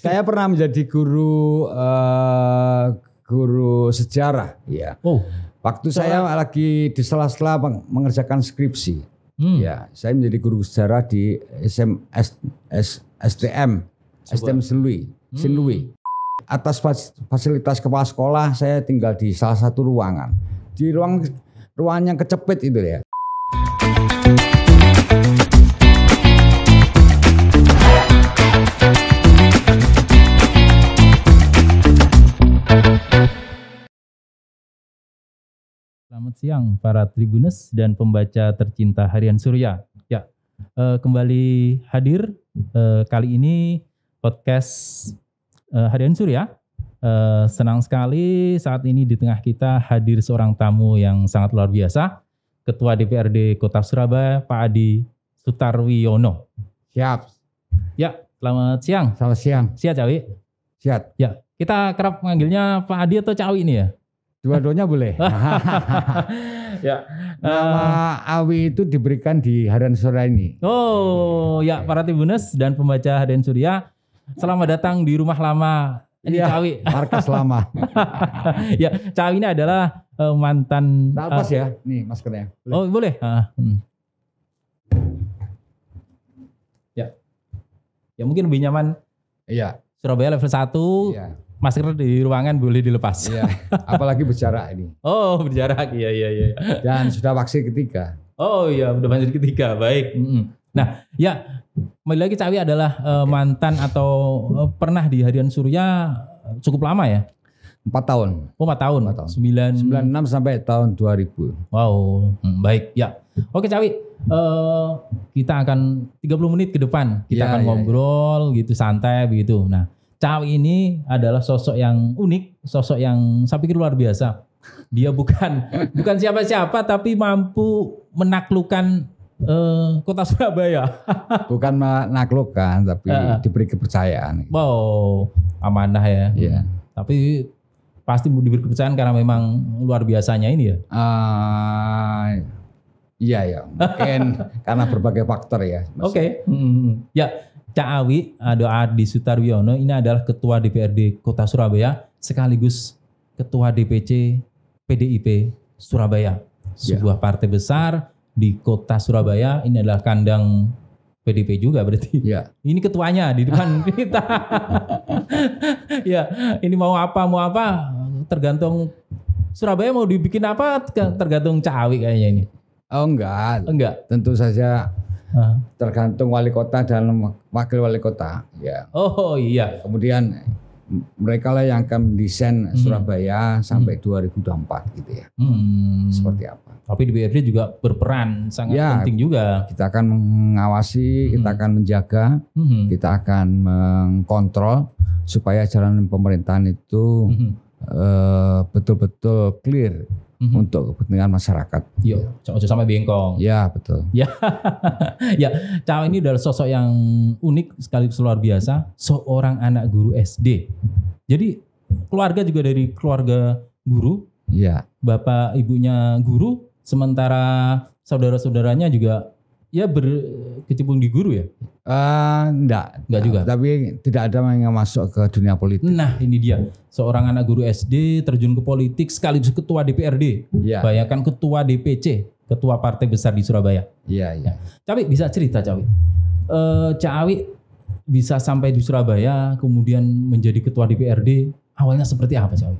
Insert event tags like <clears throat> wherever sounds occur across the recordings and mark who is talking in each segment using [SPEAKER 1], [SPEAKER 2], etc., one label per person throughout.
[SPEAKER 1] Saya pernah menjadi guru uh, guru sejarah, ya. Oh. Waktu saya lagi di sela-sela mengerjakan skripsi, hmm. ya, saya menjadi guru sejarah di SM, S, S, STM, STM Selui, hmm. Atas fasilitas kepala sekolah, saya tinggal di salah satu ruangan. Di ruang ruangan yang kecepit itu ya.
[SPEAKER 2] Selamat siang para tribunus dan pembaca tercinta Harian Surya. Ya, uh, kembali hadir uh, kali ini podcast uh, Harian Surya. Uh, senang sekali saat ini di tengah kita hadir seorang tamu yang sangat luar biasa, Ketua DPRD Kota Surabaya Pak Adi Sutarwiono. Siap. Ya, selamat siang. Selamat siang. Siap, Cawi. Siap. Ya, kita kerap menganggilnya Pak Adi atau Cawi ini ya? Dua-duanya boleh. <laughs> ya. Nama uh, Awi itu diberikan
[SPEAKER 1] di Harian Surya ini.
[SPEAKER 2] Oh, ya iya. para Tribuners dan pembaca Harian Surya, selamat datang di rumah lama ini ya, Cawi. Markas lama. <laughs> ya, Cawi ini adalah uh, mantan Tak uh, eh, ya.
[SPEAKER 1] Nih maskernya.
[SPEAKER 2] Boleh. Oh, boleh. Uh, hmm. Ya. Ya mungkin lebih nyaman. Iya. Surabaya level 1. Iya masker di ruangan boleh dilepas. Iya, apalagi
[SPEAKER 1] berjarak ini.
[SPEAKER 2] Oh, berjarak. Iya, iya, iya.
[SPEAKER 1] Dan sudah vaksin ketiga. Oh iya,
[SPEAKER 2] sudah vaksin ketiga. Baik. Nah, ya kembali lagi Cawi adalah uh, mantan atau uh, pernah di Harian Surya eh, cukup lama ya? Empat tahun. Oh, empat tahun. Empat tahun. Sembilan. Sembilan enam sampai tahun 2000. Wow, hmm, baik. Ya. Oke Cawi, uh, kita akan 30 menit ke depan kita ya, akan ya, ngobrol ya. gitu santai begitu. Nah, Cawi ini adalah sosok yang unik, sosok yang saya pikir luar biasa. Dia bukan <laughs> bukan siapa-siapa tapi mampu menaklukkan uh, kota Surabaya.
[SPEAKER 1] <laughs> bukan menaklukkan tapi uh, diberi kepercayaan.
[SPEAKER 2] Wow, amanah ya. Iya. Tapi pasti diberi kepercayaan karena memang luar biasanya ini ya. Uh, iya ya, mungkin
[SPEAKER 1] <laughs> karena berbagai faktor ya. Oke. Okay. Hmm, hmm, hmm,
[SPEAKER 2] ya Cak Awi Ado eh, Adi Sutarwiono ini adalah ketua DPRD Kota Surabaya sekaligus ketua DPC PDIP Surabaya. Ya. Sebuah yeah. partai besar di Kota Surabaya ini adalah kandang PDIP juga berarti. Ya. Ini ketuanya di depan <laughs> kita. ya, ini mau apa mau apa tergantung
[SPEAKER 1] Surabaya mau dibikin apa tergantung Cak Awi kayaknya ini. Oh enggak. Enggak. Tentu saja uh. tergantung wali kota dan wakil wali kota. Ya. Oh iya. Kemudian mereka lah yang akan desain hmm. Surabaya sampai hmm. 2024 gitu ya. Hmm. Seperti apa? Tapi di BRD juga berperan sangat ya, penting juga. Kita akan mengawasi, hmm. kita akan menjaga, hmm. kita akan mengkontrol supaya jalan pemerintahan itu hmm. Eh, betul-betul hmm. uh, clear hmm untuk kepentingan masyarakat.
[SPEAKER 2] Yo, iya, cowok-cowok sampai
[SPEAKER 1] bengkong. Ya betul.
[SPEAKER 2] Ya, <laughs> ya. cowok ini adalah sosok yang unik sekali, luar biasa. Seorang anak guru SD. Jadi keluarga juga dari keluarga guru. Ya. Bapak ibunya guru, sementara saudara-saudaranya juga ya berkecimpung di guru ya. Uh, eh, enggak, enggak juga. Tapi tidak ada yang masuk ke dunia politik. Nah, ini dia. Seorang anak guru SD terjun ke politik sekaligus ketua DPRD. Ya, Bayangkan ketua DPC, ketua partai besar di Surabaya. Iya, iya. Ya. Cawi bisa cerita, Cawi. Uh, eh, Cawi bisa sampai di Surabaya
[SPEAKER 1] kemudian menjadi ketua DPRD.
[SPEAKER 2] Awalnya seperti apa, Cawi?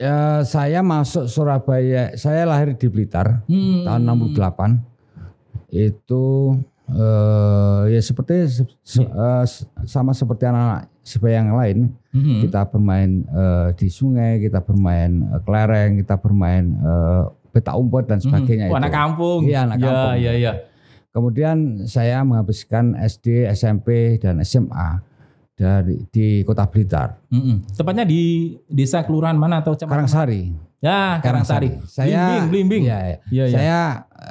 [SPEAKER 1] Ya, saya masuk Surabaya. Saya lahir di Blitar hmm. tahun 68. Itu uh, ya seperti se, uh, sama seperti anak-anak sebaya yang lain mm-hmm. kita bermain uh, di sungai kita bermain uh, kelereng kita bermain uh, peta umpet dan mm-hmm. sebagainya mm-hmm. anak kampung iya anak ya, kampung ya, ya. kemudian saya menghabiskan SD SMP dan SMA dari di kota Blitar mm-hmm. tepatnya di desa kelurahan mana atau Karangsari
[SPEAKER 2] Ya, Karangsari. Karangsari. Saya Blimbing, Blimbing. Ya, ya. Ya, ya. Saya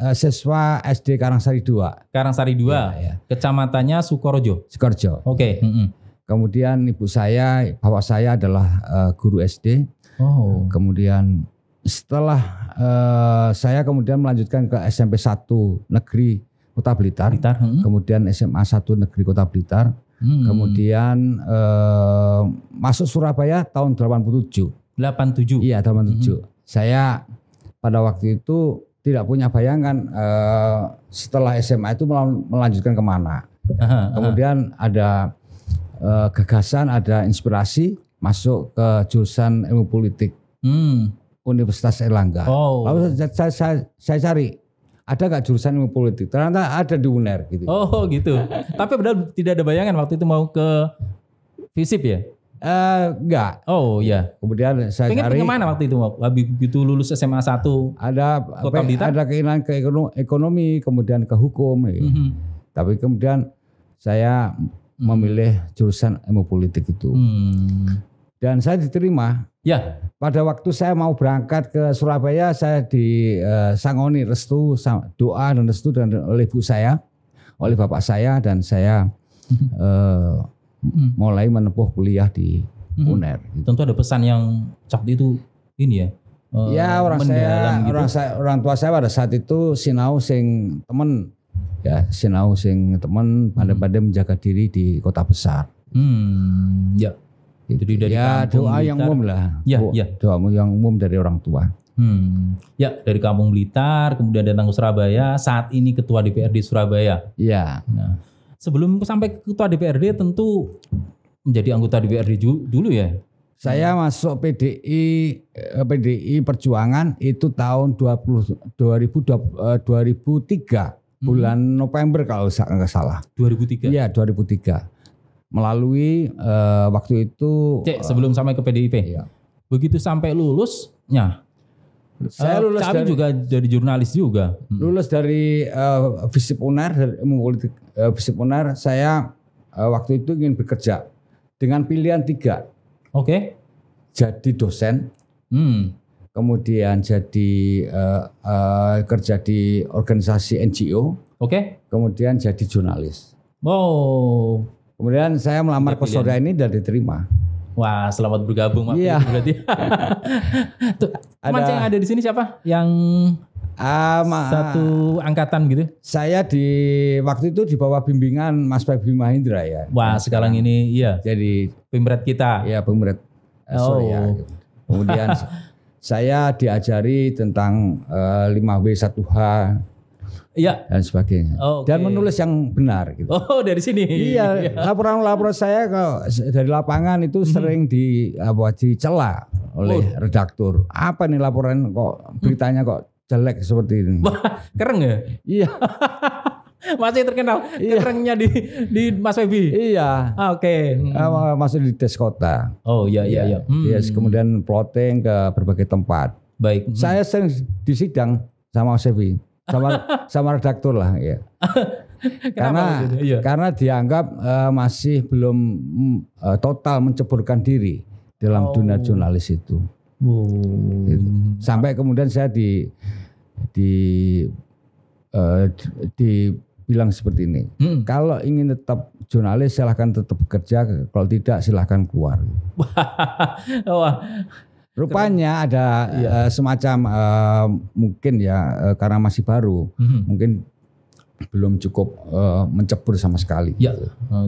[SPEAKER 1] uh, siswa SD Karangsari 2. Karangsari 2. Ya, ya. Kecamatannya Sukorojo. Sukorojo. Oke, okay. mm -hmm. Kemudian ibu saya, bapak saya adalah uh, guru SD. Oh. Kemudian setelah uh, saya kemudian melanjutkan ke SMP 1 Negeri Kota Blitar, Blitar Mm hmm. kemudian SMA 1 Negeri Kota Blitar, hmm. kemudian uh, masuk Surabaya tahun 87. 87. Iya, 87. Mm -hmm. Saya pada waktu itu tidak punya bayangan eh, setelah SMA itu melanjutkan kemana. Aha, Kemudian aha. ada eh, gagasan, ada inspirasi masuk ke jurusan ilmu politik hmm. Universitas Erlangga. Oh. Lalu saya, saya, saya, saya cari ada nggak jurusan ilmu politik? Ternyata ada di UNER gitu.
[SPEAKER 2] Oh gitu. Tapi benar tidak ada bayangan waktu itu mau ke FISIP ya? Uh, enggak. Oh iya. Kemudian saya Pengen cari. kemana waktu itu? waktu begitu lulus SMA 1. Ada apa ya? ada keinginan
[SPEAKER 1] ke ekonomi, kemudian ke hukum. Mm -hmm. Tapi kemudian saya mhm. memilih jurusan ilmu politik itu. Mm. Dan saya diterima. Ya. Pada waktu saya mau berangkat ke Surabaya, saya di uh, restu, doa dan restu dan oleh ibu saya, oleh bapak saya dan saya. uh, hmm. mulai menempuh kuliah di hmm. UNER. Gitu. Tentu ada pesan yang waktu itu ini ya. Uh, orang saya, gitu. orang saya, orang tua saya pada saat itu sinau sing temen ya sinau sing temen pada hmm. pada menjaga diri di kota besar. Hmm, ya. Gitu. Jadi dari ya doa Blitar. yang umum lah. Ya, doa, ya. Doa yang umum dari orang tua. Hmm.
[SPEAKER 2] Ya, dari Kampung Blitar, kemudian datang ke Surabaya, saat ini ketua DPRD Surabaya. Iya. Nah, sebelum sampai ketua DPRD tentu menjadi anggota DPRD dulu ya.
[SPEAKER 1] Saya masuk PDI eh, PDI Perjuangan itu tahun 20 2000 2003 bulan November kalau nggak salah. 2003. Iya, 2003. Melalui uh, waktu itu Cek sebelum uh, sampai ke PDIP. Iya. Begitu sampai lulusnya saya eh, lulus kami dari, juga
[SPEAKER 2] jadi jurnalis juga.
[SPEAKER 1] Mm. Lulus dari uh, Visip Unar dari ilmu politik uh, eh, Unar, saya uh, waktu itu ingin bekerja dengan pilihan tiga. Oke. Okay. Jadi dosen. Hmm. Kemudian jadi uh, uh, kerja di organisasi NGO. Oke. Okay. Kemudian jadi jurnalis. Wow. Kemudian saya melamar ke ini dan diterima. Wah, selamat bergabung Pak yeah. Iya. berarti.
[SPEAKER 2] <laughs> Tuh, teman ada, yang ada di sini siapa? Yang
[SPEAKER 1] um, satu angkatan gitu? Saya di waktu itu di bawah bimbingan Mas Febri Mahindra ya. Wah, sekarang, sekarang ini iya. Jadi pemret kita. Iya, pemret. Eh, oh. Sorry ya. Kemudian <laughs> saya diajari tentang uh, 5W 1H Iya. Dan sebagainya. Oh, okay. Dan menulis yang benar gitu. Oh, dari sini. Iya, <laughs> laporan-laporan saya kalau dari lapangan itu hmm. sering di apa dicela oleh oh. redaktur. Apa nih laporan kok hmm. beritanya kok jelek seperti ini. Wah, keren ya? Iya. <laughs>
[SPEAKER 2] Masih terkenal iya. kerennya di di Mas Febi. Iya.
[SPEAKER 1] Ah, Oke. Okay. Hmm. Ah, Masih di tes kota. Oh iya iya iya. iya. Hmm. Yes, kemudian plotting ke berbagai tempat. Baik. Hmm. Saya sering di sidang sama Mas Febi sama sama redaktur lah ya. <laughs> karena iya. karena dianggap uh, masih belum uh, total menceburkan diri dalam oh. dunia jurnalis itu. Oh. Gitu. Sampai kemudian saya di di uh, eh, dibilang seperti ini. Hmm. Kalau ingin tetap jurnalis silahkan tetap bekerja, kalau tidak silahkan keluar. <laughs> Wah. Rupanya ada iya. uh, semacam uh, mungkin ya uh, karena masih baru, mm-hmm. mungkin belum cukup uh, mencebur sama sekali. Ya,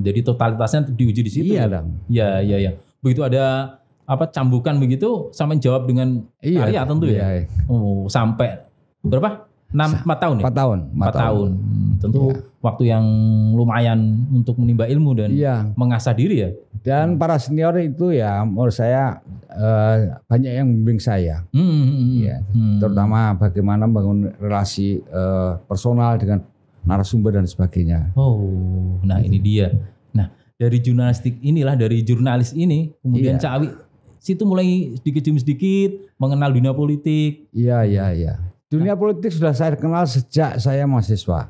[SPEAKER 2] jadi totalitasnya diuji di situ. Iya, ya? ya, Iya, iya, Begitu ada apa cambukan begitu, sama jawab dengan iya, karya tentu ya? iya. ya. Oh, sampai berapa? 6 empat tahun ya? 4 tahun. empat tahun. tahun. Hmm, Tentu ya. waktu yang lumayan untuk menimba ilmu
[SPEAKER 1] dan ya. mengasah diri ya. Dan para senior itu ya menurut saya eh, banyak yang membimbing saya. Hmm, hmm, ya, hmm. terutama bagaimana membangun relasi eh, personal dengan narasumber dan sebagainya. Oh, nah ini
[SPEAKER 2] dia. Nah, dari jurnalistik inilah dari jurnalis ini kemudian ya. Cawi situ mulai sedikit demi sedikit mengenal dunia
[SPEAKER 1] politik. Iya, iya, iya Dunia nah. politik sudah saya kenal sejak saya mahasiswa.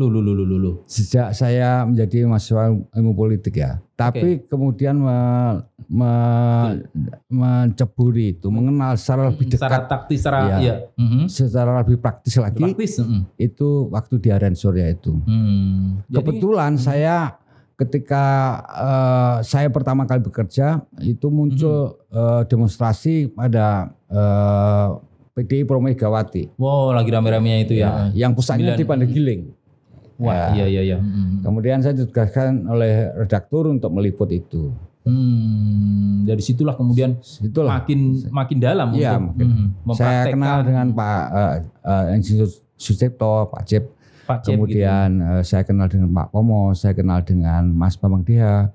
[SPEAKER 1] Lu, lu, lu, lu, lu. Sejak saya menjadi mahasiswa ilmu politik ya. Tapi okay. kemudian me, me, menceburi itu, mengenal secara hmm, lebih dekat. Secara taktis, secara, ya, Iya. Mm -hmm. secara lebih praktis lagi. Praktis. Mm Itu waktu di Aren Surya itu. Hmm. Kebetulan Jadi, mhm. saya ketika uh, saya pertama kali bekerja itu muncul mm -hmm. uh, demonstrasi pada uh, PDI Pro Megawati.
[SPEAKER 2] Wow, lagi rame-ramenya itu ya. ya. Yang pusatnya di
[SPEAKER 1] Pandegiling. Wah, ya. iya iya iya. Hmm, hmm. Kemudian saya ditugaskan oleh redaktur untuk meliput itu. Hmm,
[SPEAKER 2] dari situlah kemudian situlah. makin makin dalam ya, untuk
[SPEAKER 1] hmm, saya kenal dengan Pak uh, eh, eh, uh, Sucipto, Pak Cep. Pak Cep gitu ya. kemudian gitu. uh, saya kenal dengan Pak Pomo, saya kenal dengan Mas Bambang Dia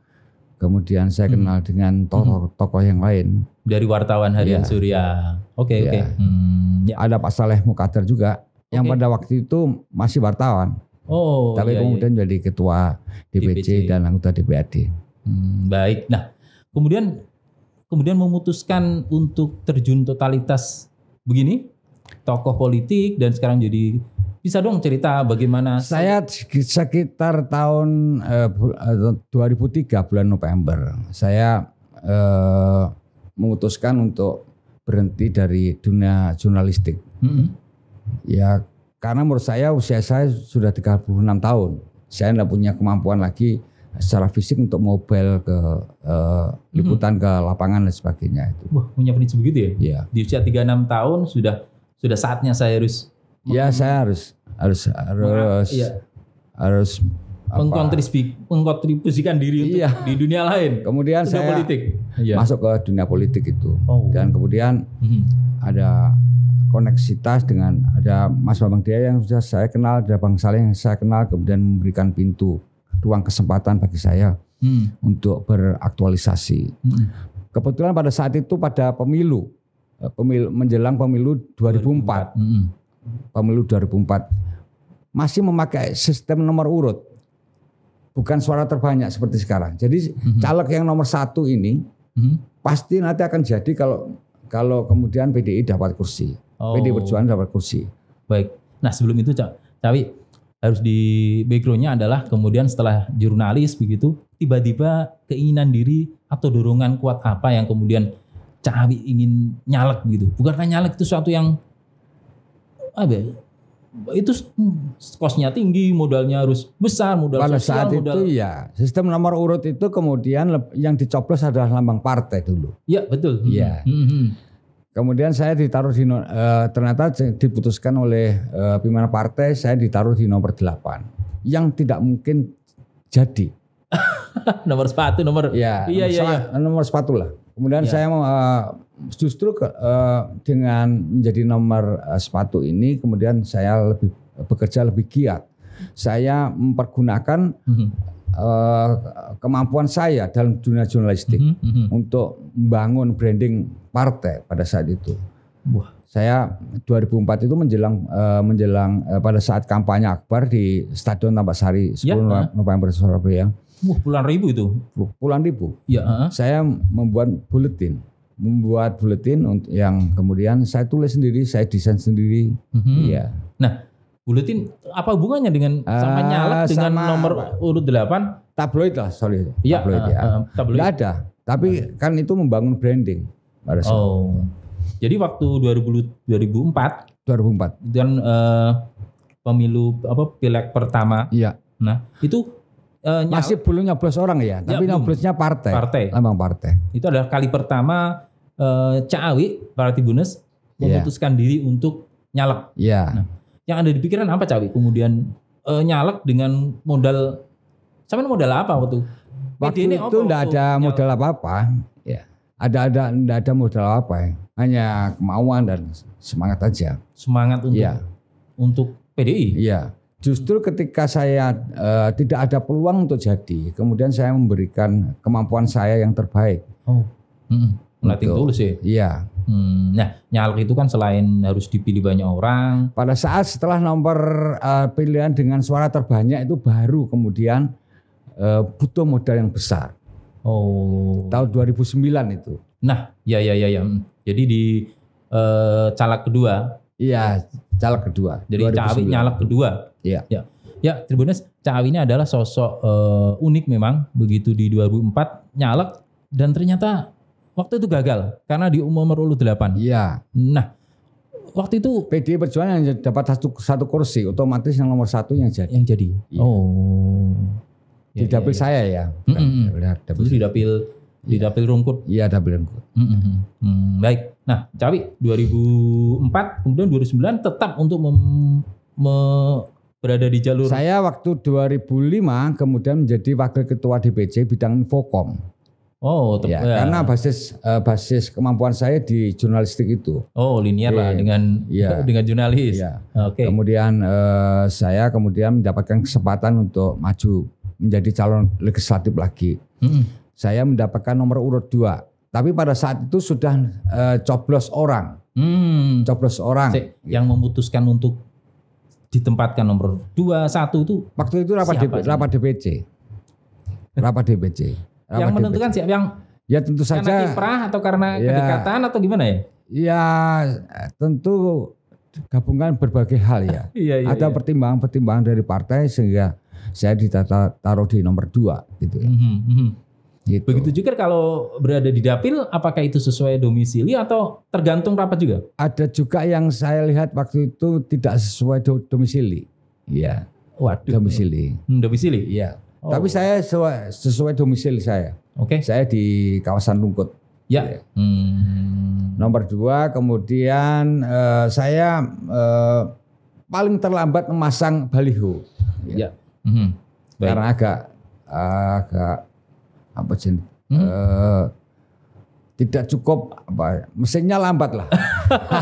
[SPEAKER 1] Kemudian saya hmm. kenal hmm. dengan tokoh-tokoh yang lain.
[SPEAKER 2] Dari wartawan Harian ya. Surya. Oke, okay, iya. hmm. ya. oke.
[SPEAKER 1] Okay. Hmm, Ada Pak Saleh Mukatar juga okay. yang pada waktu itu masih wartawan.
[SPEAKER 2] Oh, tapi iya, kemudian
[SPEAKER 1] iya. jadi ketua DPC, DPC dan anggota DPRD.
[SPEAKER 2] Hmm, baik. Nah, kemudian kemudian memutuskan untuk terjun totalitas begini tokoh politik dan sekarang jadi bisa dong cerita bagaimana?
[SPEAKER 1] Saya sekitar tahun eh, 2003 eh, bulan November, saya eh, memutuskan untuk berhenti dari dunia jurnalistik. Mm -hmm. Ya karena menurut saya usia saya sudah 36 tahun. Saya tidak punya kemampuan lagi secara fisik untuk mobile ke uh, liputan hmm. ke lapangan dan sebagainya itu.
[SPEAKER 2] Wah, punya prinsip begitu ya? Iya. Di usia 36 tahun sudah sudah saatnya saya harus Ya saya harus harus harus iya.
[SPEAKER 1] harus mengkontribusi
[SPEAKER 2] mengkontribusikan diri untuk iya. di dunia lain. Kemudian dunia saya politik. Iya. masuk
[SPEAKER 1] ke dunia politik itu oh. dan kemudian hmm. ada koneksitas dengan ada Mas Bambang Dia yang sudah saya kenal, ada Bang Saleh yang saya kenal, kemudian memberikan pintu ruang kesempatan bagi saya hmm. untuk beraktualisasi. Hmm. Kebetulan pada saat itu pada pemilu, eh, pemilu menjelang pemilu 2004. 2004. Hmm pemilu 2004 masih memakai sistem nomor urut bukan suara terbanyak seperti sekarang. Jadi mhm. caleg yang nomor satu ini mhm. pasti nanti akan jadi kalau kalau kemudian PDI dapat kursi, oh. PDI Perjuangan dapat kursi.
[SPEAKER 2] Baik. Nah sebelum itu Cak Cawi harus di backgroundnya adalah kemudian setelah jurnalis begitu tiba-tiba keinginan diri atau dorongan kuat apa yang kemudian Cawi ingin nyalek gitu. Bukankah nyalek itu suatu yang apa itu kosnya hmm, tinggi, modalnya harus besar, modal Pada sosial, saat modal... itu ya
[SPEAKER 1] sistem nomor urut itu kemudian yang dicoblos adalah lambang partai dulu. ya betul. ya Kemudian saya ditaruh di uh, ternyata diputuskan oleh uh, pimpinan partai saya ditaruh di nomor 8 yang tidak mungkin jadi.
[SPEAKER 2] <laughs> nomor sepatu, nomor ya, iya, nomor, iya, iya.
[SPEAKER 1] nomor iya, iya. sepatu lah. Kemudian ya. saya uh, justru uh, dengan menjadi nomor uh, sepatu ini, kemudian saya lebih bekerja lebih giat. Saya mempergunakan uh, kemampuan saya dalam dunia jurnalistik mm -hmm. untuk membangun branding partai pada saat itu. Wah. Saya 2004 itu menjelang uh, menjelang uh, pada saat kampanye Akbar di Stadion Tambak Sari 10 ya, November Surabaya. Uh Wah, puluhan ribu itu. Puluhan ribu. Ya. Saya membuat buletin, membuat buletin untuk yang kemudian saya tulis sendiri, saya desain sendiri. Iya. hmm Iya.
[SPEAKER 2] Nah, buletin apa hubungannya dengan ah, sama nyalek dengan nomor urut 8? Tabloid lah, sorry. Iya, ya, tabloid uh, ya. Uh, tabloid. Nggak ada.
[SPEAKER 1] Tapi uh. kan itu membangun branding pada saat. Oh.
[SPEAKER 2] Jadi waktu 2000, 2004 2004 dan uh, pemilu apa pileg pertama. Iya. Nah, itu uh, masih belum nyoblos orang ya, tapi ya, nyoblosnya partai. Partai. Lambang partai. Itu adalah kali pertama uh, Cak Awi para ya. memutuskan yeah. diri untuk nyalek. Iya. Yeah. Nah, yang ada di pikiran apa Cak Kemudian uh, nyalek dengan modal sama modal apa waktu? Waktu ini itu enggak ada modal
[SPEAKER 1] apa-apa. Ya. Ada ada enggak ada modal apa ya. Hanya kemauan dan semangat aja. Semangat untuk ya. untuk PDI. Iya. Justru ketika saya uh, tidak ada peluang untuk jadi, kemudian saya memberikan kemampuan saya yang terbaik. Oh, hmm. melatih gitu. dulu sih. Ya? Iya. Hmm.
[SPEAKER 2] Nah, nyalek itu kan selain
[SPEAKER 1] harus dipilih banyak orang. Pada saat setelah nomor uh, pilihan dengan suara terbanyak itu baru kemudian uh, butuh modal yang besar. Oh. Tahun 2009 itu.
[SPEAKER 2] Nah, ya ya ya ya. Jadi di uh, calak kedua. Iya, calak kedua. Jadi 2009. nyalak kedua
[SPEAKER 1] Iya. Ya. Ya, ya
[SPEAKER 2] Tribunes. Cak ini adalah sosok uh, unik memang. Begitu di 2004 nyalek dan ternyata waktu itu gagal karena di umur nomor 8. Iya. Nah,
[SPEAKER 1] waktu itu PD Perjuangan yang dapat satu satu kursi, otomatis yang nomor satu yang jadi. Yang jadi. Iya. Oh. Ya. Oh. Di dapil ya, ya. saya ya.
[SPEAKER 2] Mm -mm. Benar, dapil. Di dapil di dapil rungkut. Iya, dapil rungkut. Mm -mm. Hmm, baik. Nah, Cawi 2004 kemudian 2009 tetap untuk mem, me, berada di jalur Saya
[SPEAKER 1] waktu 2005 kemudian menjadi wakil ketua DPC bidang Infokom. Oh, ya, ya. karena basis uh, basis kemampuan saya di jurnalistik itu. Oh, linear lah iya, iya. dengan ya. <laughs> dengan jurnalis. Ya. Oke. Okay. Kemudian uh, saya kemudian mendapatkan kesempatan untuk maju menjadi calon legislatif lagi. Hmm. Saya mendapatkan nomor urut dua, tapi pada saat itu sudah uh, coblos orang. Hmm. Coblos orang. Yang memutuskan untuk ditempatkan nomor 2, 1 itu waktu itu rapat DP, rapat DPC. Rapat DPC. <laughs> Rapat yang menentukan siapa yang Ya tentu saja karena kiprah
[SPEAKER 2] atau karena ya, kedekatan atau gimana ya?
[SPEAKER 1] Ya tentu gabungan berbagai hal ya. <laughs> iya, iya, Ada iya. pertimbangan-pertimbangan iya. dari partai sehingga saya ditaruh di nomor dua gitu ya. Mm mm -hmm. Gitu. Begitu
[SPEAKER 2] juga kalau berada di dapil, apakah itu sesuai domisili atau tergantung rapat juga?
[SPEAKER 1] Ada juga yang saya lihat waktu itu tidak sesuai domisili. Iya. Waduh. Domisili. Hmm, domisili? Iya. Oh. Tapi saya sesuai, sesuai domisili saya. Oke. Okay. Saya di kawasan Rungkut. Ya. ya. Hmm. Nomor dua, kemudian uh, saya uh, paling terlambat memasang baliho. Ya. ya. -hmm. Karena agak agak apa hmm? uh, tidak cukup apa mesinnya lambat lah.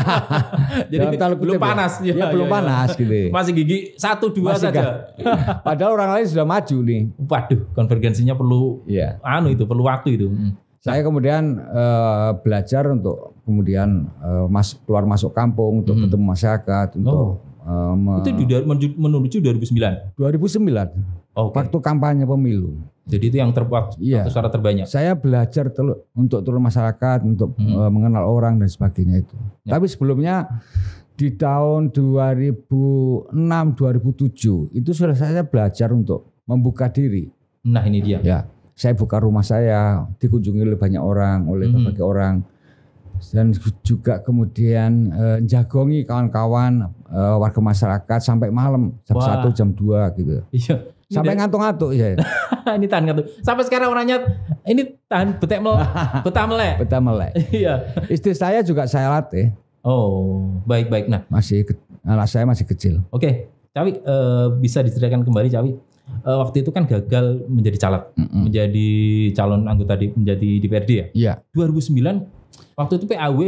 [SPEAKER 2] <laughs> Jadi kita belum panas ya, ya, ya belum ya, panas iya, iya, iya, gitu ya. gitu. Masih gigi satu dua Masih saja. <laughs>
[SPEAKER 1] Padahal orang lain sudah maju nih. Waduh, konvergensinya perlu ya. anu itu, perlu waktu itu. Hmm. Saya kemudian uh, belajar untuk kemudian uh, mas keluar masuk kampung untuk hmm. ketemu masyarakat untuk oh. Um, itu
[SPEAKER 2] menuju 2009. 2009. Okay. Waktu kampanye pemilu. Jadi itu yang terbuat iya. suara terbanyak.
[SPEAKER 1] Saya belajar telu, untuk turun masyarakat, untuk hmm. Eh, mengenal orang dan sebagainya itu. Ya. Tapi sebelumnya di tahun 2006 2007 itu sudah saya belajar untuk membuka diri.
[SPEAKER 2] Nah, ini dia. Ya.
[SPEAKER 1] Saya buka rumah saya, dikunjungi oleh banyak orang, oleh hmm. berbagai orang. Dan juga kemudian eh, jagongi kawan-kawan eh, warga masyarakat sampai malam jam Wah. jam 2 gitu. Iya. Sampai ngantuk-ngantuk ya.
[SPEAKER 2] <laughs> ini tahan ngantuk. Sampai sekarang orangnya ini tahan betek mel <laughs> betah melek. betah melek. <laughs> Iya. Istri saya juga saya latih. Oh, baik-baik nah.
[SPEAKER 1] Masih anak saya masih kecil.
[SPEAKER 2] Oke. Okay. Cawi uh, eh, bisa diceritakan kembali Cawi. Uh, eh, waktu itu kan gagal menjadi calon, mm -mm. menjadi calon anggota di menjadi DPRD ya.
[SPEAKER 1] Iya. Yeah. 2009 waktu itu PAW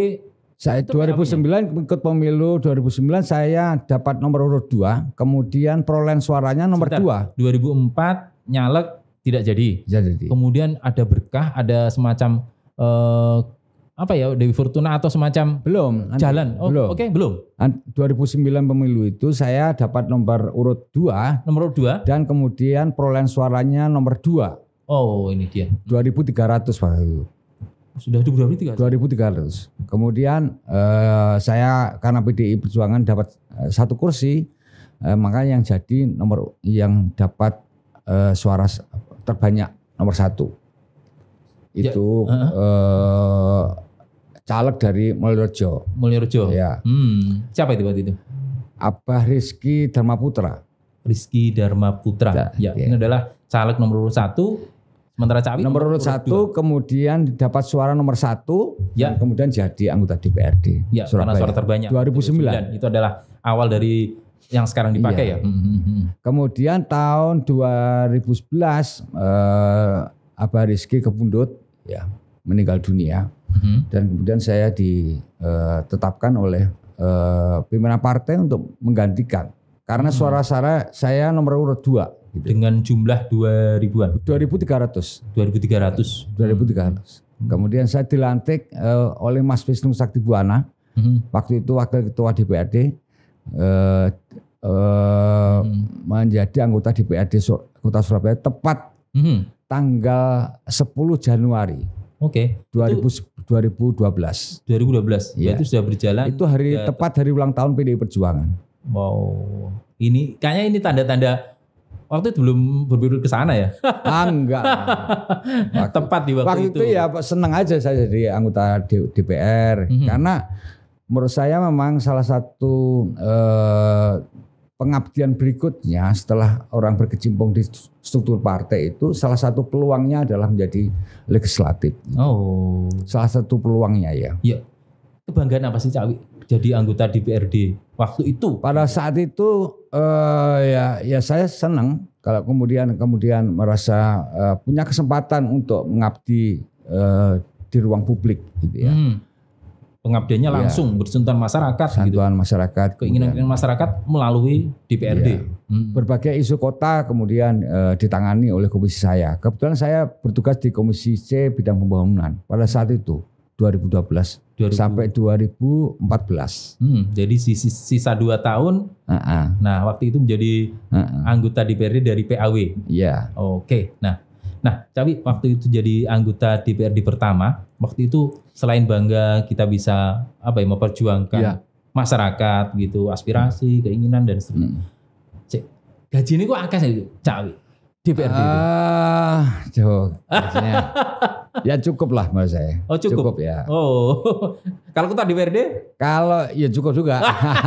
[SPEAKER 1] saya 2009 2009 ikut pemilu 2009 saya dapat nomor urut 2, kemudian perolehan suaranya nomor Sebentar, 2.
[SPEAKER 2] 2004 nyalek tidak jadi. Jadi. Kemudian ada berkah, ada semacam eh, apa ya Dewi Fortuna atau semacam belum jalan. Oh, belum. Oke, okay,
[SPEAKER 1] belum. 2009 pemilu itu saya dapat nomor urut 2, nomor urut 2 dan kemudian perolehan suaranya nomor 2. Oh, ini dia. 2300 Pak itu. Sudah tiga 2300. Kemudian eh, saya karena PDI Perjuangan dapat eh, satu kursi, eh, maka yang jadi nomor yang dapat eh, suara terbanyak nomor satu ya, itu ya, uh -huh. eh, caleg dari Mulyorejo. Mulyorejo. Ya.
[SPEAKER 2] Hmm.
[SPEAKER 1] Siapa itu waktu itu? Abah Rizky Dharma Putra. Rizky Dharma Putra. Ya, ya, ya. Ini adalah caleg nomor satu Sementara Cawi nomor urut satu, dua. kemudian dapat suara nomor satu, ya. kemudian jadi anggota DPRD. Ya, Surabaya. karena suara terbanyak.
[SPEAKER 2] 2009. 2009. Itu adalah awal dari yang sekarang dipakai iya. ya. hmm, hmm, hmm.
[SPEAKER 1] Kemudian tahun 2011 eh, Abah Rizky Kepundut ya meninggal dunia hmm dan kemudian saya ditetapkan eh, oleh eh, pimpinan partai untuk menggantikan karena suara hmm. suara saya nomor urut dua Gitu. Dengan jumlah dua ribuan? 2.300. 2.300. 2.300. Hmm. Kemudian saya dilantik uh, oleh Mas Wisnu Sakti Buana. Hmm. Waktu itu wakil ketua DPRD uh, uh, hmm. menjadi anggota DPRD so Kota Surabaya tepat hmm. tanggal 10 Januari. Oke. Okay. 2000, 2012.
[SPEAKER 2] 2012. Ya. Itu iya. sudah berjalan. Itu hari tepat hari ulang tahun PDI Perjuangan. Wow. Ini kayaknya ini tanda-tanda
[SPEAKER 1] Waktu itu belum berburu ke sana ya? Ah, enggak. <laughs> Waktu, Tepat di waktu, waktu itu. Waktu itu ya seneng aja saya jadi anggota DPR mm -hmm. karena menurut saya memang salah satu eh, pengabdian berikutnya setelah orang berkecimpung di struktur partai itu salah satu peluangnya adalah menjadi legislatif. Oh. Salah satu peluangnya ya. Iya.
[SPEAKER 2] Kebanggaan apa sih Cawi jadi anggota DPRD
[SPEAKER 1] waktu itu? Pada saat itu uh, ya ya saya senang kalau kemudian kemudian merasa uh, punya kesempatan untuk mengabdi uh, di ruang publik gitu ya. Hmm.
[SPEAKER 2] Pengabdiannya ya. langsung bersentuhan masyarakat
[SPEAKER 1] gitu. masyarakat. Keinginan-keinginan
[SPEAKER 2] masyarakat melalui DPRD. Ya.
[SPEAKER 1] Hmm. Berbagai isu kota kemudian uh, ditangani oleh komisi saya. Kebetulan saya bertugas di komisi C bidang pembangunan pada saat itu 2012 2000. sampai 2014. Hmm,
[SPEAKER 2] jadi sisa dua tahun. Uh -uh. Nah, waktu itu menjadi uh -uh. anggota DPRD dari PAW. Iya. Yeah. Oke. Okay. Nah, nah, Cawi waktu itu jadi anggota DPRD pertama. Waktu itu selain bangga kita bisa apa ya memperjuangkan yeah. masyarakat gitu, aspirasi, hmm. keinginan dan seterusnya. Hmm. gaji ini kok angka sih, Cawi DPRD.
[SPEAKER 1] Ah, uh, <laughs> ya cukup lah menurut eh. saya. Oh cukup? cukup ya.
[SPEAKER 2] Oh, <laughs> kalau kita di WRD? Kalau ya cukup juga.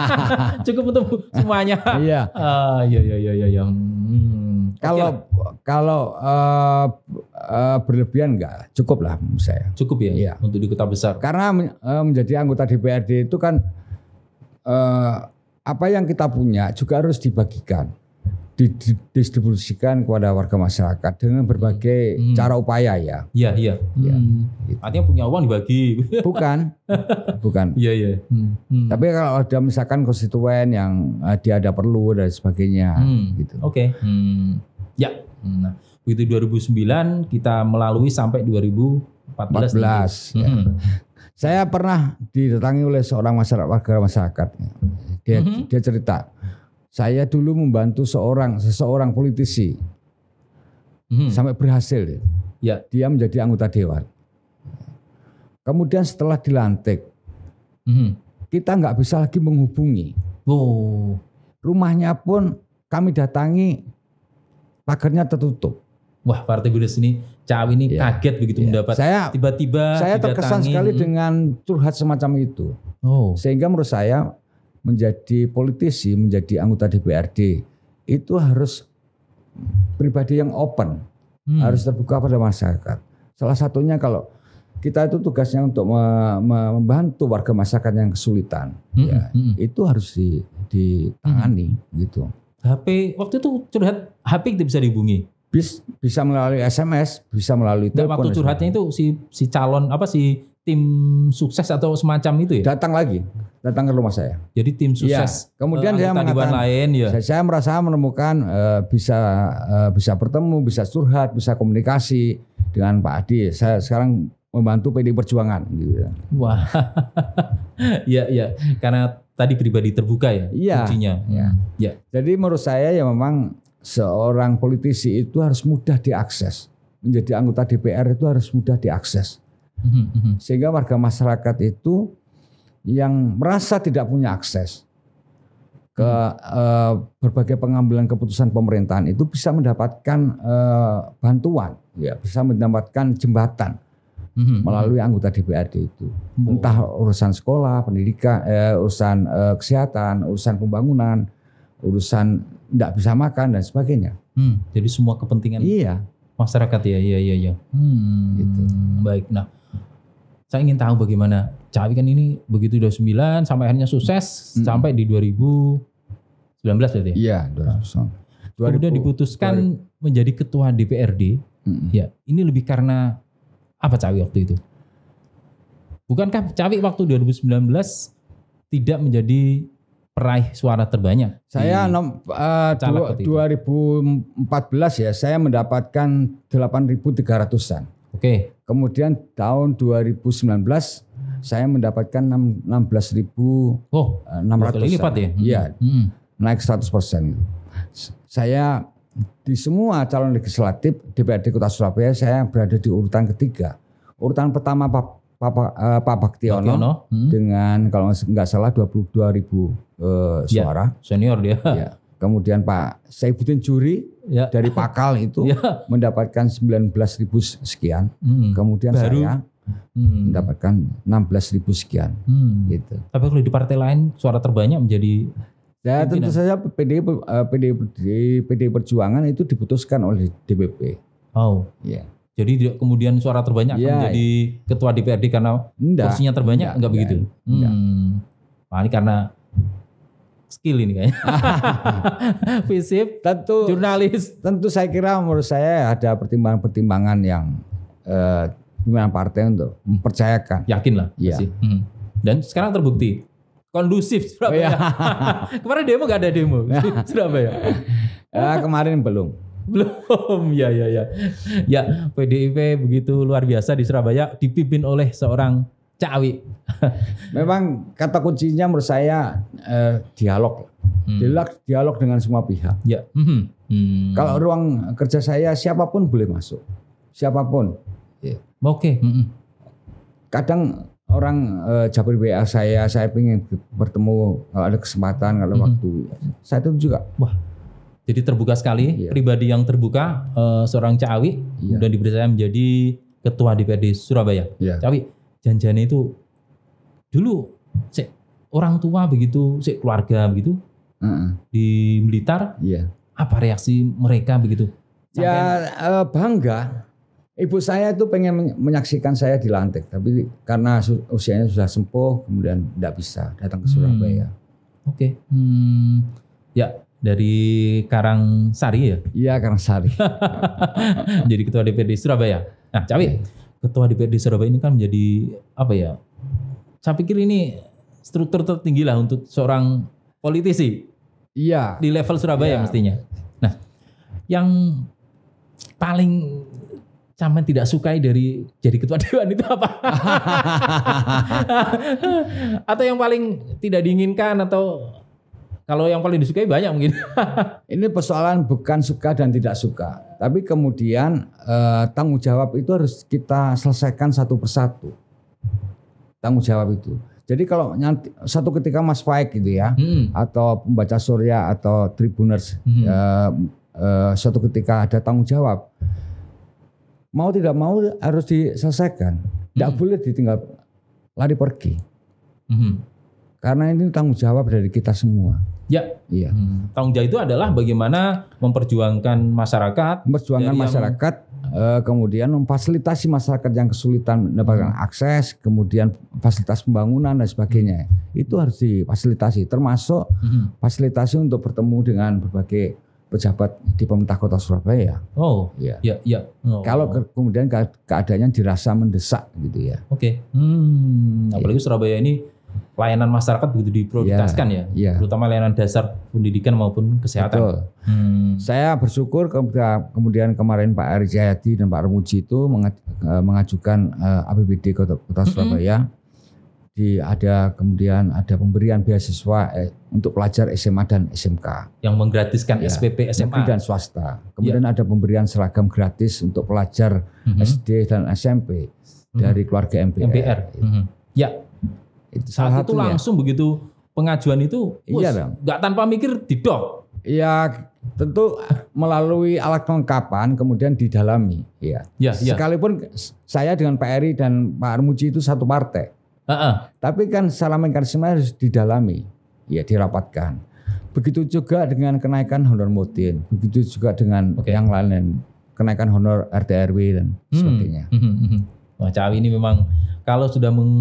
[SPEAKER 2] <laughs> cukup untuk
[SPEAKER 1] semuanya. iya. Uh, iya iya iya iya. iya. Hmm. Kalau kalau uh, uh, berlebihan enggak cukup lah menurut saya. Cukup ya, ya. untuk di kota besar. Karena uh, menjadi anggota DPRD itu kan uh, apa yang kita punya juga harus dibagikan didistribusikan kepada warga masyarakat dengan berbagai hmm. cara upaya ya.
[SPEAKER 2] Iya, iya. Ya, hmm. gitu. Artinya punya uang dibagi. Bukan.
[SPEAKER 1] <laughs> bukan. Iya, iya. Hmm. Hmm. Tapi kalau ada misalkan konstituen yang eh, dia ada perlu dan sebagainya hmm. gitu. Oke. Okay. Hmm. Ya. Nah, begitu
[SPEAKER 2] 2009 kita melalui sampai 2014.
[SPEAKER 1] 14. Ya. Hmm. Saya pernah didatangi oleh seorang masyarakat warga masyarakat. Dia hmm. dia cerita saya dulu membantu seorang seseorang politisi hmm. sampai berhasil. Ya. Dia menjadi anggota dewan. Kemudian setelah dilantik, hmm. kita nggak bisa lagi menghubungi. Oh. Rumahnya pun kami datangi, pagarnya tertutup.
[SPEAKER 2] Wah, partai Buddhis ini cawe ini ya. kaget begitu ya. mendapat. Saya tiba-tiba saya terkesan sekali hmm. dengan
[SPEAKER 1] curhat semacam itu. Oh. Sehingga menurut saya menjadi politisi, menjadi anggota DPRD itu harus pribadi yang open, hmm. harus terbuka pada masyarakat. Salah satunya kalau kita itu tugasnya untuk membantu warga masyarakat yang kesulitan, hmm. ya hmm. hmm. itu harus ditangani hmm. gitu. HP waktu itu curhat HP tidak bisa dihubungi. Bis, bisa melalui SMS, bisa melalui telepon. waktu curhatnya
[SPEAKER 2] itu si si calon apa si tim sukses atau semacam itu ya? Datang lagi, datang ke rumah saya.
[SPEAKER 1] Jadi tim iya. sukses. Ya. Kemudian eh, saya mengatakan, lain, ya. saya, saya merasa menemukan uh, bisa uh, bisa bertemu, bisa curhat, bisa komunikasi dengan Pak Adi. Saya sekarang membantu PD Perjuangan. Gitu. Wah, <laughs> ya ya, karena tadi pribadi terbuka ya, ya kuncinya. Ya. ya. Jadi menurut saya ya memang seorang politisi itu harus mudah diakses. Menjadi anggota DPR itu harus mudah diakses Mhm, mhm. Sehingga warga masyarakat itu yang merasa tidak punya akses ke uh, berbagai pengambilan keputusan pemerintahan itu bisa mendapatkan uh, bantuan, ya bisa mendapatkan jembatan hmm. melalui anggota DPRD itu, oh. entah urusan sekolah, pendidikan, eh, urusan eh, kesehatan, urusan pembangunan, urusan tidak bisa makan dan sebagainya. Hmm. Jadi semua kepentingan iya.
[SPEAKER 2] masyarakat ya, iya iya iya. Gitu. Hmm. Gitu. Baik, nah saya ingin tahu bagaimana Cawi kan ini begitu 29 sampai akhirnya sukses hmm. sampai di 2019 berarti ya? Iya, 2019. Ah. Kemudian diputuskan 2000. menjadi ketua DPRD. Hmm. Ya, ini lebih karena apa Cawi waktu itu? Bukankah Cawi waktu 2019 tidak menjadi peraih suara terbanyak? Saya nom, uh, eh,
[SPEAKER 1] 2014 ya, saya mendapatkan 8.300-an Oke. Kemudian tahun 2019 saya mendapatkan 16 ribu oh, 600 eh, lipat ya? Iya, hmm. hmm. naik 100 persen. Saya di semua calon legislatif DPRD Kota Surabaya saya berada di urutan ketiga. Urutan pertama Pak Pak, uh, Pak eh, Baktiono, Hmm. dengan kalau nggak salah 22.000 uh, eh, iya, suara. Ya, senior dia. Ya. Kemudian Pak Saifuddin Juri ya. dari Pakal itu <laughs> ya. mendapatkan 19 ribu sekian. Hmm. Kemudian Baru. saya hmm. mendapatkan 16 ribu sekian. Hmm. Gitu.
[SPEAKER 2] Tapi kalau di partai lain suara terbanyak menjadi Ya pimpinan. tentu saja
[SPEAKER 1] PD, PD, eh, PD Perjuangan itu diputuskan oleh DPP. Oh.
[SPEAKER 2] Ya. Jadi kemudian suara terbanyak ya, menjadi ketua DPRD karena kursinya terbanyak enggak, enggak begitu. Enggak, hmm. Enggak. Nah, ini karena
[SPEAKER 1] skill ini kayaknya. <laughs> Fisip, tentu jurnalis. Tentu saya kira menurut saya ada pertimbangan-pertimbangan yang eh, partai untuk mempercayakan. Yakin lah. Iya.
[SPEAKER 2] Hmm. Dan sekarang terbukti kondusif oh, Surabaya. Oh, iya. <laughs> kemarin demo gak ada demo <laughs> Surabaya. ya, kemarin belum. Belum, ya ya ya. Ya, PDIP begitu luar biasa di Surabaya
[SPEAKER 1] dipimpin oleh seorang cawi, Memang kata kuncinya menurut saya eh, dialog. Hmm. Dialog dialog dengan semua pihak. Ya. Hmm. Hmm. Kalau ruang kerja saya siapapun boleh masuk. Siapapun. Ya. Oke. Okay. Hmm. Kadang orang eh, Jabir WA saya, saya ingin bertemu kalau ada kesempatan, kalau hmm. waktu. Saya itu juga. Wah.
[SPEAKER 2] Jadi terbuka sekali, ya. pribadi yang terbuka eh, seorang cawi, ya. kemudian diberi saya menjadi ketua DPRD Surabaya. Ya. Cawi janjiannya itu dulu si orang tua begitu, si keluarga begitu uh -uh. di militer, yeah. apa reaksi mereka begitu? ya
[SPEAKER 1] uh, bangga. Ibu saya itu pengen menyaksikan saya dilantik tapi karena usianya sudah sempuh, kemudian tidak bisa datang ke Surabaya. Hmm.
[SPEAKER 2] Oke, okay. hmm. ya dari Karang Sari ya? Iya Sari <laughs> Jadi ketua DPD Surabaya. Nah, yeah ketua DPRD Surabaya ini kan menjadi apa ya? Saya pikir ini struktur tertinggi lah untuk seorang politisi. Iya. Di level Surabaya ya. mestinya. Nah, yang paling caman tidak sukai dari jadi ketua <laughs> dewan itu apa? <laughs> atau yang paling tidak diinginkan atau kalau yang paling disukai banyak mungkin.
[SPEAKER 1] Ini persoalan bukan suka dan tidak suka tapi kemudian eh, tanggung jawab itu harus kita selesaikan satu persatu. Tanggung jawab itu. Jadi kalau nanti satu ketika Mas Faik gitu ya, hmm. atau pembaca Surya atau Tribuners, hmm. eh, eh, satu ketika ada tanggung jawab, mau tidak mau harus diselesaikan. Tidak hmm. boleh ditinggal lari pergi. Hmm. Karena ini tanggung jawab dari kita semua.
[SPEAKER 2] Ya. Iya. Hmm. Tanggung jawab itu adalah bagaimana memperjuangkan masyarakat,
[SPEAKER 1] memperjuangkan ya, masyarakat yang... Eh, kemudian memfasilitasi masyarakat yang kesulitan mendapatkan hmm. akses, kemudian fasilitas pembangunan dan sebagainya. Hmm. Itu harus difasilitasi termasuk hmm. fasilitasi untuk bertemu dengan berbagai pejabat di pemerintah kota Surabaya. Oh, ya, ya, ya. Oh. Kalau ke kemudian keadaannya dirasa mendesak gitu ya.
[SPEAKER 2] Oke. Okay. Hmm, iya. apalagi ya. Surabaya ini layanan masyarakat begitu diprioritaskan iya, ya, ya, ya. terutama layanan dasar pendidikan maupun kesehatan. Betul.
[SPEAKER 1] Hmm. Saya bersyukur ke, kemudian kemarin Pak Ari dan Pak Remuji itu eh, mengajukan uh, eh, APBD Kota, Kota hmm. Surabaya. Mm -hmm. Di ada kemudian ada pemberian beasiswa eh, untuk pelajar SMA dan SMK
[SPEAKER 2] yang menggratiskan ya, SPP SMA dan
[SPEAKER 1] swasta. Kemudian ya. ada pemberian seragam gratis untuk pelajar mm -hmm. SD dan SMP mm -hmm. dari keluarga MPR. MPR. Mm iya. -hmm. Ya, itu salah satu itu langsung
[SPEAKER 2] begitu pengajuan itu iya dong. Gak tanpa mikir didok.
[SPEAKER 1] Ya tentu melalui alat kelengkapan kemudian didalami ya. ya, ya. Sekalipun saya dengan Pak Eri dan Pak Armuji itu satu partai. Uh -uh. Tapi kan secara mekanisme harus didalami, ya dirapatkan. Begitu juga dengan kenaikan honor mutin, begitu juga dengan okay. yang lain dan kenaikan honor RT RW dan hmm. sebagainya. Hmm, hmm, hmm.
[SPEAKER 2] Wah, Cawi ini memang kalau sudah meng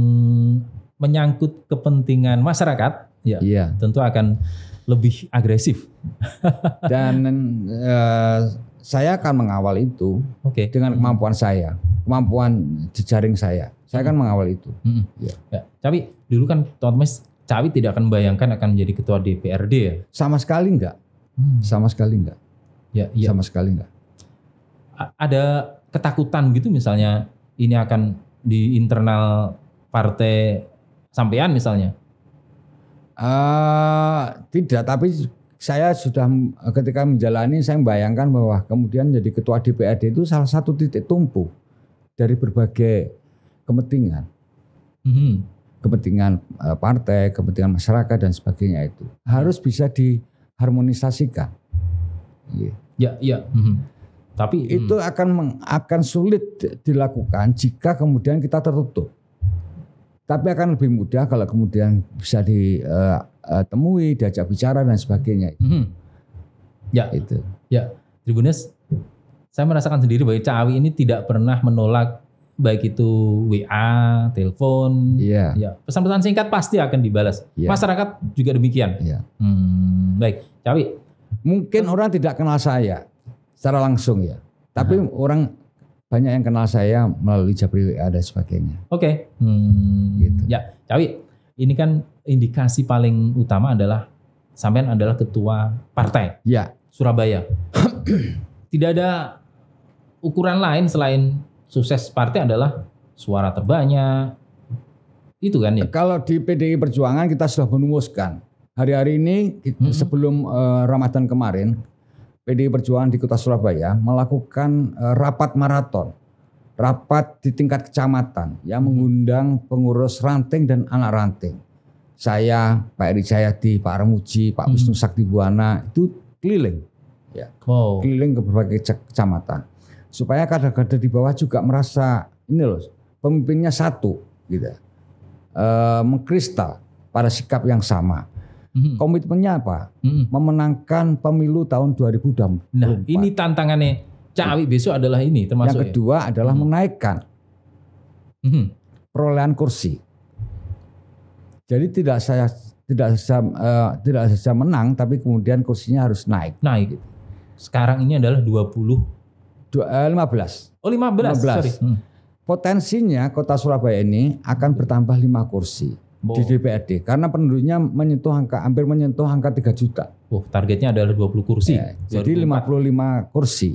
[SPEAKER 2] menyangkut kepentingan masyarakat, ya, ya. tentu akan lebih agresif.
[SPEAKER 1] <laughs> Dan uh, saya akan mengawal itu okay. dengan hmm. kemampuan saya, kemampuan jejaring saya. Saya akan hmm. mengawal itu. Hmm. Ya. Ya.
[SPEAKER 2] Tapi dulu kan Thomas Cawi tidak akan bayangkan akan menjadi ketua DPRD ya? Sama sekali enggak.
[SPEAKER 1] Hmm. Sama sekali enggak. Ya, ya. Sama sekali enggak.
[SPEAKER 2] A ada ketakutan gitu misalnya ini akan di internal partai sampean misalnya?
[SPEAKER 1] Uh, tidak, tapi saya sudah eh, ketika menjalani saya membayangkan bahwa kemudian jadi ketua DPRD itu salah satu titik tumpu dari berbagai kepentingan. Mm -hmm. Kepentingan eh, partai, kepentingan masyarakat dan sebagainya itu harus bisa diharmonisasikan. Yeah. Ya, ya. Mm -hmm. Tapi itu mm. akan akan sulit dilakukan jika kemudian kita tertutup. Tapi akan lebih mudah kalau kemudian bisa ditemui, eh, eh, diajak bicara dan sebagainya. Hmm. Ya, itu.
[SPEAKER 2] Ya, Tribunes, saya merasakan sendiri bahwa Cawi ini tidak pernah menolak baik itu WA, telepon, yeah. ya pesan-pesan singkat pasti akan dibalas. Yeah. Masyarakat juga demikian. Yeah.
[SPEAKER 1] Hmm, baik, Cawi. Mungkin orang tidak kenal saya secara langsung ya, tapi uh orang banyak yang kenal saya melalui Jabri WA dan sebagainya. Oke. Okay. Hmm,
[SPEAKER 2] gitu. Ya, Cawi, ini kan indikasi paling utama adalah sampean adalah ketua partai. Ya. Surabaya. <clears throat> Tidak ada ukuran lain selain sukses partai adalah suara
[SPEAKER 1] terbanyak. Itu kan ya. Kalau di PDI Perjuangan kita sudah menumuskan hari-hari ini hmm. sebelum uh, Ramadan kemarin PDI Perjuangan di Kota Surabaya melakukan eh, rapat maraton, rapat di tingkat kecamatan yang hmm. mengundang pengurus ranting dan anak ranting. Saya, Pak Eri Jayadi, Pak Armuji, Pak hmm. Wisnu Sakti Buana itu keliling, ya, wow. keliling ke berbagai kecamatan supaya kader-kader di bawah juga merasa ini loh pemimpinnya satu, gitu, e, mengkristal pada sikap yang sama hmm Komitmennya apa? Mm-hmm. Memenangkan pemilu tahun 2024. Nah,
[SPEAKER 2] ini tantangannya
[SPEAKER 1] Cak Awi besok adalah ini termasuk Yang ya? kedua ya? adalah mm-hmm. menaikkan mm-hmm. perolehan kursi. Jadi tidak saya tidak bisa uh, eh, tidak bisa menang tapi kemudian kursinya harus naik. Naik. Sekarang ini adalah 20 Dua, uh, 15. Eh, oh 15, 15. sorry. Hmm. Potensinya kota Surabaya ini akan bertambah 5 kursi oh. di DPRD karena penduduknya menyentuh angka hampir menyentuh angka 3 juta. Oh,
[SPEAKER 2] targetnya adalah 20 kursi. Ya, jadi
[SPEAKER 1] 55 kursi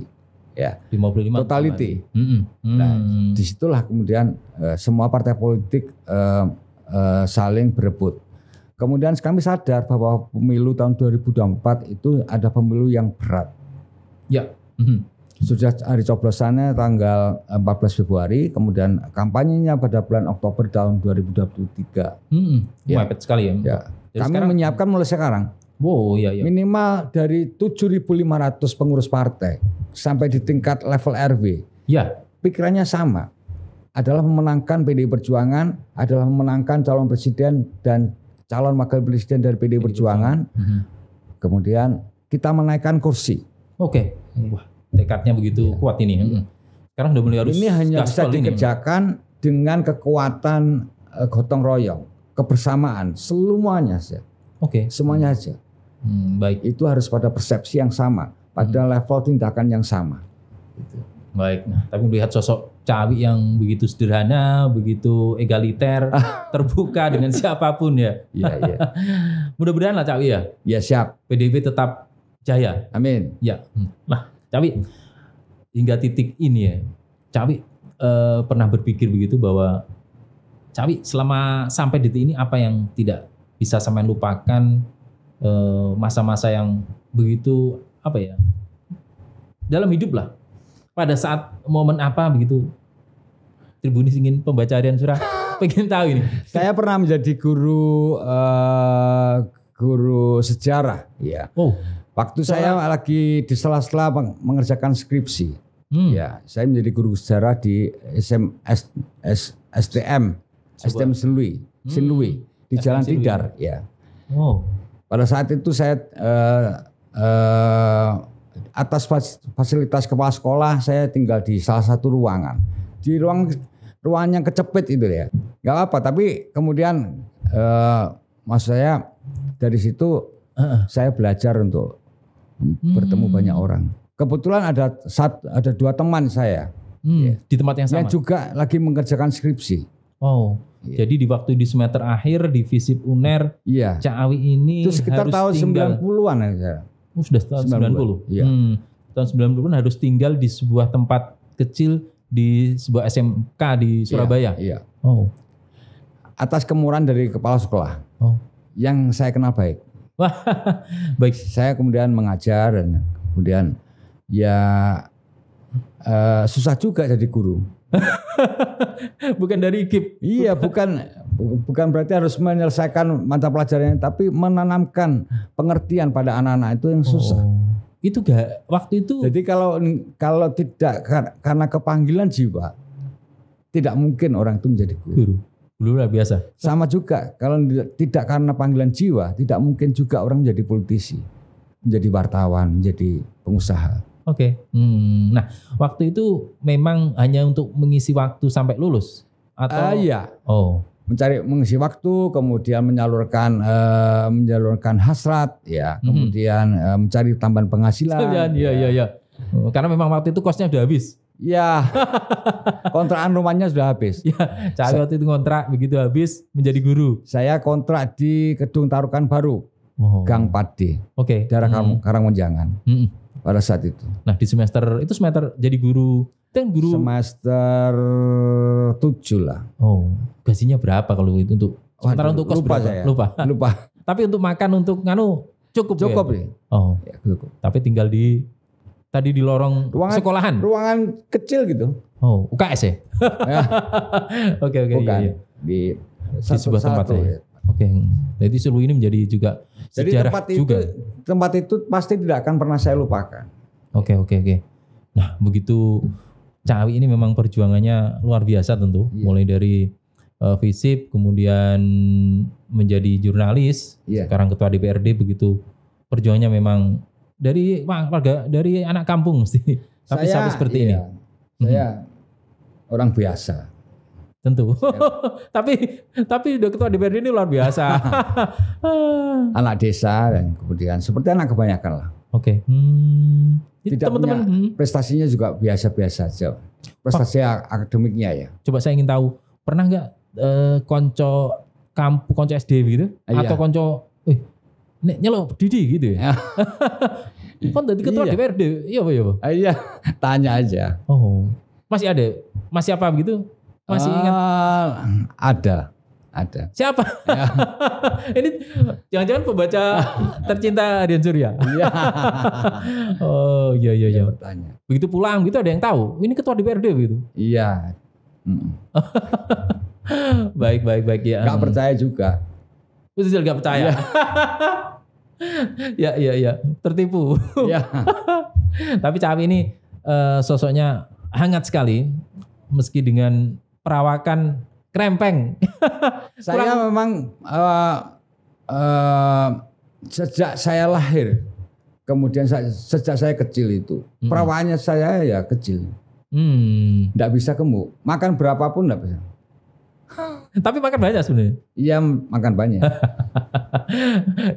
[SPEAKER 1] ya. 55
[SPEAKER 2] totality. Mm
[SPEAKER 1] -hmm. Mm. Nah, disitulah kemudian uh, semua partai politik uh, uh, saling berebut. Kemudian kami sadar bahwa pemilu tahun 2024 itu ada pemilu yang berat. Ya. Mm -hmm sudah hari coblosannya tanggal 14 Februari, kemudian kampanyenya pada bulan Oktober tahun 2023. Hmm, ya. mepet sekali ya. ya. Kami sekarang, menyiapkan mulai sekarang. Wow, iya, iya. Minimal dari 7.500 pengurus partai sampai di tingkat level RW. Ya. Pikirannya sama. Adalah memenangkan PDI Perjuangan, adalah memenangkan calon presiden dan calon wakil presiden dari PDI, Perjuangan. Hmm. Kemudian kita menaikkan kursi. Oke.
[SPEAKER 2] Okay. Wah tekadnya begitu ya. kuat ini. Hmm. Sekarang udah mulai harus ini hanya bisa dikerjakan
[SPEAKER 1] ini. dengan kekuatan uh, gotong royong, kebersamaan, semuanya saja. Oke. Okay. Semuanya hmm. aja. Hmm, baik. Itu harus pada persepsi yang sama, pada hmm. level tindakan yang sama.
[SPEAKER 2] Gitu. Baik. Nah, tapi melihat sosok Cawi yang begitu sederhana, begitu egaliter, <laughs> terbuka dengan siapapun ya. Iya, iya. <laughs> Mudah-mudahan lah Cawi ya. Ya siap. PDIP tetap jaya. Amin. Ya. Nah, Cawi hingga titik ini ya, Cawi eh, pernah berpikir begitu bahwa Cawi selama sampai detik ini apa yang tidak bisa sampai lupakan masa eh, masa-masa yang begitu apa ya dalam hidup lah pada saat momen apa begitu Tribunis ingin harian surah
[SPEAKER 1] <laughs> pengen tahu ini saya pernah menjadi guru uh, guru sejarah ya oh Waktu saya lagi di sela-sela mengerjakan skripsi, hmm. ya saya menjadi guru sejarah di SM, S, S, STM, Coba. STM hmm. di SM Jalan Tidar, ya. Oh. Pada saat itu saya uh, uh, atas fasilitas kepala sekolah saya tinggal di salah satu ruangan, di ruang ruangan yang kecepet itu ya, nggak apa, tapi kemudian uh, maksud saya dari situ uh. saya belajar untuk hmm. bertemu hmm. banyak orang. Kebetulan ada sat, ada dua teman saya hmm. ya, di tempat yang sama. Yang juga lagi mengerjakan skripsi. Oh.
[SPEAKER 2] Ya. Jadi di waktu di semester akhir di FISIP Uner, ya. Awi ini itu sekitar harus tahun tinggal. 90-an ya. Oh, sudah tahun 90. 90. Iya. Hmm. Tahun 90-an harus tinggal di sebuah tempat kecil di sebuah SMK di iya, Surabaya. Iya. Ya.
[SPEAKER 1] Oh. Atas kemurahan dari kepala sekolah. Oh. Yang saya kenal baik. Wah, <laughs> Baik. Saya kemudian mengajar dan kemudian ya uh, susah juga jadi guru. <laughs> bukan dari IKIP. Iya, bukan bukan berarti harus menyelesaikan mata pelajarannya, tapi menanamkan pengertian pada anak-anak itu yang susah. Oh. Itu gak waktu itu. Jadi kalau kalau tidak karena kepanggilan jiwa, tidak mungkin orang itu menjadi guru.
[SPEAKER 2] Blura biasa.
[SPEAKER 1] Sama juga, kalau tidak karena panggilan jiwa, tidak mungkin juga orang menjadi politisi, menjadi wartawan, menjadi pengusaha.
[SPEAKER 2] Oke. Okay. Hmm. Nah, waktu itu memang hanya untuk mengisi waktu sampai lulus atau? Uh, iya.
[SPEAKER 1] Oh. Mencari mengisi waktu, kemudian menyalurkan uh, menyalurkan hasrat, ya. Hmm. Kemudian hmm. uh, mencari tambahan penghasilan. Iya, ya. iya, iya, iya. karena
[SPEAKER 2] memang waktu itu kosnya udah habis.
[SPEAKER 1] Ya, <laughs> kontrakan rumahnya sudah habis. Ya, cari waktu itu kontrak begitu habis menjadi guru. Saya kontrak di Gedung Tarukan Baru, oh. Gang 4 Oke. Okay. Daerah hmm. Karangmonjangan. Hmm. Pada saat itu. Nah di semester itu semester jadi guru. dan guru semester 7 lah.
[SPEAKER 2] Oh, gajinya berapa kalau itu untuk sementara Waduh, untuk kos lupa saya. Lupa. <laughs> Lupa. Tapi untuk makan untuk nganu cukup. Ya? Cukup ya. ya. Oh, ya, cukup. Tapi tinggal di tadi di lorong
[SPEAKER 1] ruangan, sekolahan? Ruangan kecil gitu.
[SPEAKER 2] Oh, UKS ya? <laughs> ya? Oke oke. okay, iya, iya. di di sebuah tempat ya. ya. Oke, okay. Hmm. jadi seluruh ini menjadi juga jadi sejarah tempat itu,
[SPEAKER 1] Tempat itu pasti tidak akan pernah saya lupakan.
[SPEAKER 2] Oke okay, oke okay, oke. Okay. Nah begitu Cawi ini memang perjuangannya luar biasa tentu, iya. mulai dari uh, eh, FISIP, kemudian menjadi jurnalis, iya. sekarang ketua DPRD begitu perjuangannya memang dari warga dari anak kampung mesti. Tapi saya, sampai seperti iya, ini.
[SPEAKER 1] Saya hmm.
[SPEAKER 2] orang biasa. Tentu. Saya, <laughs> tapi tapi ketua DPRD ini luar biasa. <laughs>
[SPEAKER 1] Ah. anak desa dan kemudian seperti anak kebanyakan lah. Oke. Okay. Hmm. Tidak teman-teman hmm. prestasinya juga biasa-biasa aja. Prestasi Pak, akademiknya ya. Coba saya ingin tahu, pernah
[SPEAKER 2] nggak eh, konco kampu konco SD gitu iya. atau konco eh nek nyelok Didi gitu ya. kan ya. <laughs> tadi ketua iya. DPRD, iya apa ya ah, Iya, tanya aja. Oh, masih ada? Masih apa gitu? Masih uh, ingat? Ah,
[SPEAKER 1] ada, ada.
[SPEAKER 2] Siapa? Ya. <laughs> Ini jangan-jangan pembaca tercinta Adian Surya. Iya. <laughs>
[SPEAKER 1] oh iya iya iya. Bertanya.
[SPEAKER 2] Begitu pulang gitu ada yang tahu? Ini ketua DPRD begitu? Iya. Mm. baik baik baik ya. Gak percaya juga. Gue still gak percaya. Yeah. <laughs> ya, ya, ya. Tertipu. Iya. <laughs> Tapi Cawi ini uh, sosoknya hangat sekali. Meski dengan perawakan krempeng.
[SPEAKER 1] <laughs> saya Kurang... memang uh, uh, sejak saya lahir, kemudian saya, sejak saya kecil itu, hmm. perawakannya saya ya kecil. Hmm. bisa gemuk. Makan berapapun tidak bisa. Tapi makan banyak sebenarnya. Iya, makan banyak. <laughs>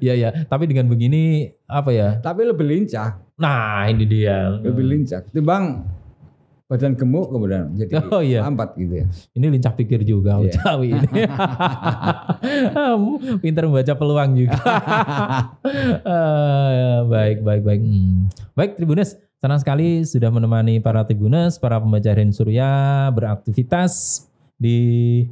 [SPEAKER 1] Iya,
[SPEAKER 2] ya. Tapi dengan begini apa ya?
[SPEAKER 1] Tapi lebih lincah.
[SPEAKER 2] Nah, ini dia. Lebih lincah. Timbang badan gemuk kemudian jadi <laughs> oh, iya. lambat gitu ya. Ini lincah pikir juga yeah. Cawi ini. <laughs> Pintar membaca peluang juga. Eh, baik, baik, baik. Hmm. Baik, Tribunes. Senang sekali sudah menemani para Tribunes, para pembaca Surya beraktivitas di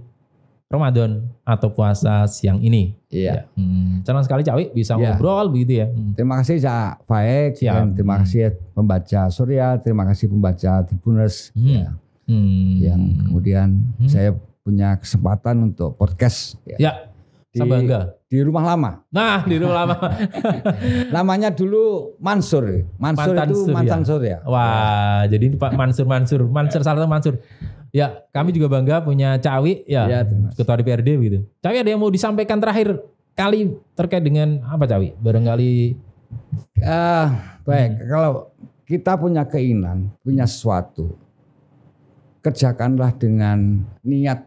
[SPEAKER 2] Ramadan atau puasa siang ini. Iya. Ya. Hmm. Senang sekali Cawi bisa ya. ngobrol
[SPEAKER 1] begitu ya. Hmm. Terima kasih Cak Faik, dan terima hmm. kasih pembaca Surya, terima kasih pembaca Tribuners hmm. ya. Hmm. Yang kemudian hmm. saya punya kesempatan untuk podcast ya. ya. Di, bangga. di rumah lama. Nah, di rumah lama. <laughs> Namanya dulu Mansur. Mansur Mantan itu Mansur ya. Wah,
[SPEAKER 2] jadi Pak Mansur Mansur, Mansur salah Mansur. Ya, kami iya. juga bangga punya Cawi ya, ya ketua DPRD gitu. Cawi ada yang mau disampaikan terakhir kali terkait dengan apa
[SPEAKER 1] Cawi? Barangkali uh, baik hmm. kalau kita punya keinginan, punya sesuatu, kerjakanlah dengan niat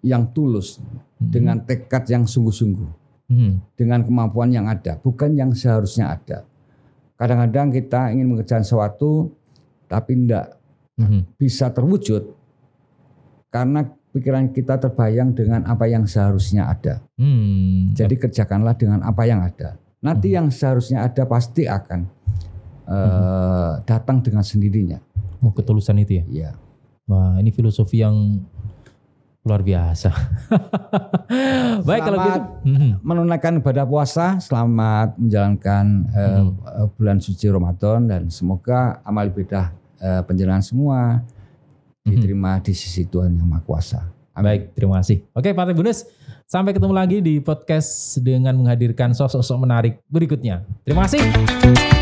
[SPEAKER 1] yang tulus, hmm. dengan tekad yang sungguh-sungguh, hmm. dengan kemampuan yang ada, bukan yang seharusnya ada. Kadang-kadang kita ingin mengerjakan sesuatu, tapi tidak hmm. bisa terwujud karena pikiran kita terbayang dengan apa yang seharusnya ada. Hmm. Jadi kerjakanlah dengan apa yang ada. Nanti hmm. yang seharusnya ada pasti akan uh, hmm. datang dengan sendirinya. Oh, ketulusan itu ya? Iya. Wah, ini filosofi yang luar biasa. <laughs> Baik selamat kalau gitu. Hmm. Menunaikan ibadah puasa, selamat menjalankan eh, hmm. uh, bulan suci Ramadan dan semoga amal ibadah uh, penjelasan semua diterima di sisi Tuhan yang Maha Kuasa. Amin. Baik, terima
[SPEAKER 2] kasih. Oke, Pak Tribunus, sampai ketemu lagi di podcast dengan menghadirkan sosok-sosok menarik berikutnya. Terima kasih.